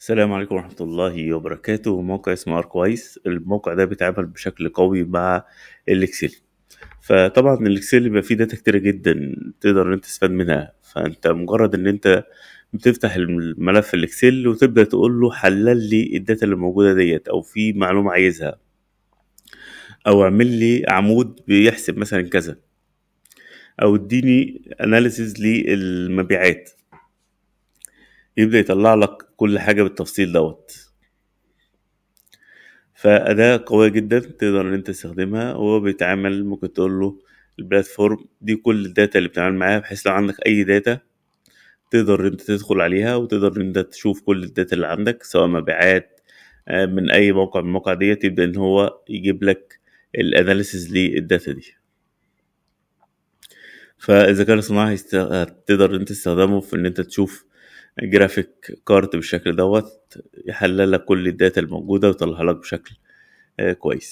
السلام عليكم ورحمة الله وبركاته موقع اسمه اركويس الموقع ده بيتعامل بشكل قوي مع الاكسل فطبعا الاكسل بيبقى فيه داتا كتيرة جدا تقدر ان انت تستفاد منها فانت مجرد ان انت بتفتح الملف الاكسل وتبدا تقول له حلل لي الداتا اللي موجوده ديت او في معلومه عايزها او اعمل لي عمود بيحسب مثلا كذا او اديني أناليسيز للمبيعات يبدا يطلع لك كل حاجه بالتفصيل دوت فاداه قويه جدا تقدر ان انت تستخدمها وهو بيتعامل ممكن تقول له البلاتفورم دي كل الداتا اللي بتتعامل معاها بحيث لو عندك اي داتا تقدر انت تدخل عليها وتقدر انت تشوف كل الداتا اللي عندك سواء مبيعات آه، من اي موقع من المواقع ديت يبدا ان هو يجيب لك الاناليسز للداتا دي كان صناعي هتقدر انت تستخدمه في ان انت تشوف جرافيك كارت بالشكل دوت يحلل لك كل الداتا الموجوده ويطلعها لك بشكل آه، كويس